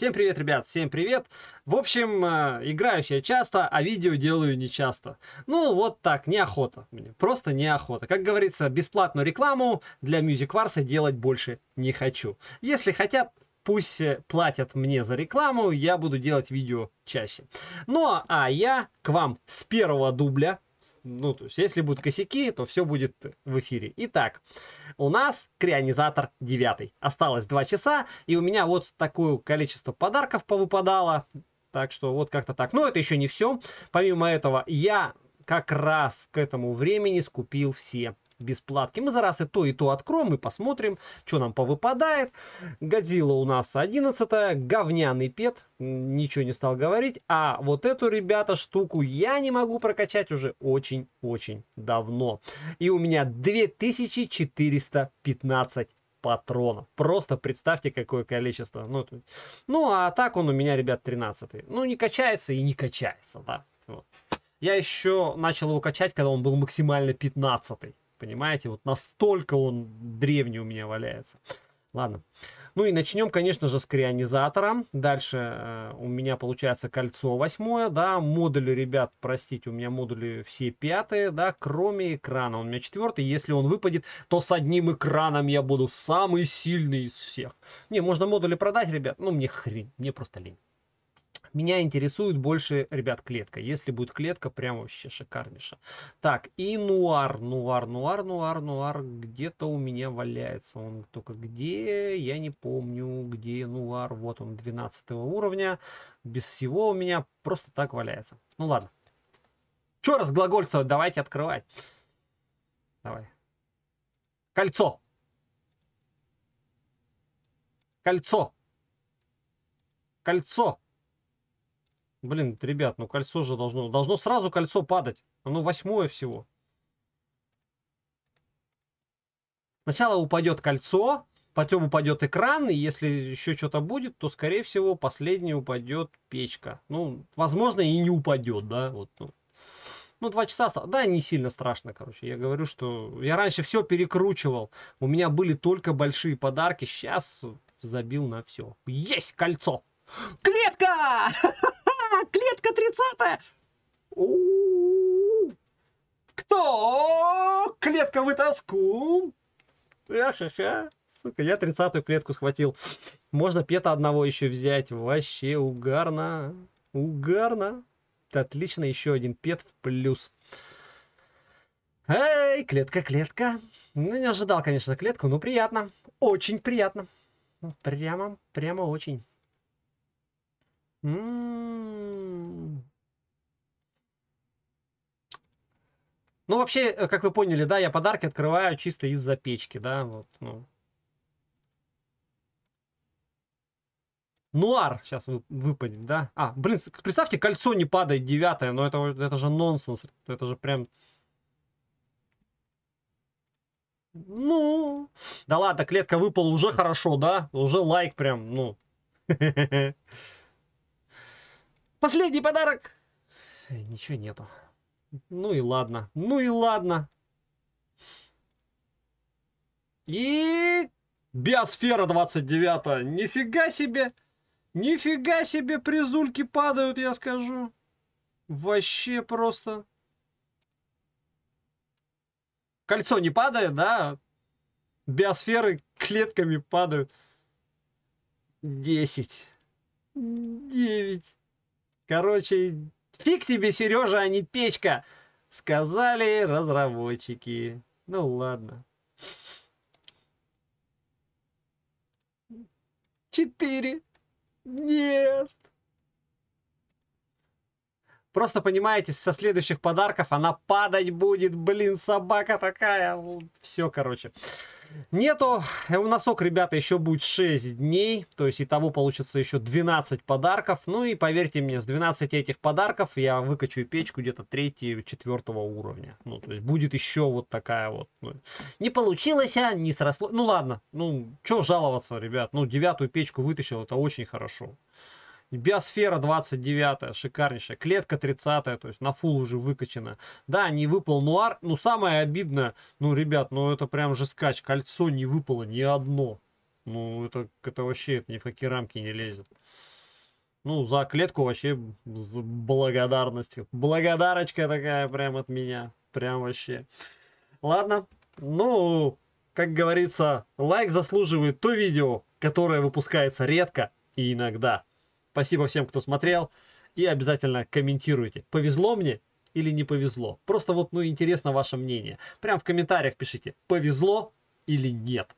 Всем привет, ребят, всем привет. В общем, э, играю я часто, а видео делаю не часто. Ну, вот так, неохота мне, просто неохота. Как говорится, бесплатную рекламу для Music Wars делать больше не хочу. Если хотят, пусть э, платят мне за рекламу, я буду делать видео чаще. Ну, а я к вам с первого дубля ну, то есть, если будут косяки, то все будет в эфире. Итак, у нас крионизатор 9. Осталось 2 часа, и у меня вот такое количество подарков повыпадало. Так что вот как-то так. Но это еще не все. Помимо этого, я как раз к этому времени скупил все бесплатки. Мы за раз и то, и то откроем и посмотрим, что нам повыпадает. Годзилла у нас 11 говняный пет, ничего не стал говорить. А вот эту, ребята, штуку я не могу прокачать уже очень-очень давно. И у меня 2415 патронов. Просто представьте, какое количество. Ну, ну а так он у меня, ребят, 13 -й. Ну, не качается и не качается, да. Вот. Я еще начал его качать, когда он был максимально 15 -й. Понимаете, вот настолько он древний у меня валяется. Ладно. Ну и начнем, конечно же, с крионизатора. Дальше э, у меня получается кольцо восьмое, да, модули, ребят, простите, у меня модули все пятые, да, кроме экрана. Он у меня четвертый, если он выпадет, то с одним экраном я буду самый сильный из всех. Не, можно модули продать, ребят, ну мне хрень, мне просто лень. Меня интересует больше, ребят, клетка. Если будет клетка, прям вообще шикарнейше. Так, и нуар, нуар, нуар, нуар, нуар. Где-то у меня валяется он. Только где, я не помню, где нуар. Вот он, 12 уровня. Без всего у меня просто так валяется. Ну ладно. Че раз глагольство, давайте открывать. Давай. Кольцо. Кольцо. Кольцо. Блин, ребят, ну кольцо же должно... Должно сразу кольцо падать. Оно восьмое всего. Сначала упадет кольцо, потом упадет экран, и если еще что-то будет, то, скорее всего, последнее упадет печка. Ну, возможно, и не упадет, да, вот, ну. Ну, два часа осталось. Да, не сильно страшно, короче. Я говорю, что я раньше все перекручивал. У меня были только большие подарки. Сейчас забил на все. Есть кольцо! Клетка! клетка 30 Кто? Клетка вытаскул. Ха-ха. Сука, я 30 клетку схватил. Можно пета одного еще взять. Вообще угарно. Угарно. Отлично, еще один пет в плюс. Эй, клетка, клетка. Ну, не ожидал, конечно, клетку, но приятно. Очень приятно. Ну, прямо, прямо очень. М-м-м. Ну, вообще, э, как вы поняли, да, я подарки открываю чисто из-за печки, да, вот, ну. Нуар сейчас выпадет, да? А, блин, представьте, кольцо не падает девятое, но это, это же нонсенс, это же прям... Ну, да ладно, клетка выпала уже хорошо, да? Уже лайк прям, ну. Последний подарок! Э, ничего нету. Ну и ладно. Ну и ладно. И... Биосфера 29. Нифига себе! Нифига себе призульки падают, я скажу. Вообще просто. Кольцо не падает, да? Биосферы клетками падают. 10. 9. Короче, фиг тебе, Сережа, а не печка, сказали разработчики. Ну ладно. Четыре. Нет. Просто понимаете, со следующих подарков она падать будет, блин, собака такая. Все, короче нету. Э, у носок, ребята, еще будет 6 дней. То есть, итого получится еще 12 подарков. Ну и поверьте мне, с 12 этих подарков я выкачу печку где-то 3-4 уровня. Ну, то есть, будет еще вот такая вот. Ну, не получилось, а не сросло. Ну ладно, ну, что жаловаться, ребят. Ну, девятую печку вытащил, это очень хорошо. Биосфера 29 шикарнейшая. Клетка 30 то есть на фул уже выкачана. Да, не выпал нуар. Ну, самое обидное, ну, ребят, ну, это прям же скач. Кольцо не выпало ни одно. Ну, это, это вообще это ни в какие рамки не лезет. Ну, за клетку вообще с благодарностью. Благодарочка такая прям от меня. Прям вообще. Ладно. Ну, как говорится, лайк заслуживает то видео, которое выпускается редко и иногда. Спасибо всем, кто смотрел. И обязательно комментируйте, повезло мне или не повезло. Просто вот, ну, интересно ваше мнение. Прям в комментариях пишите, повезло или нет.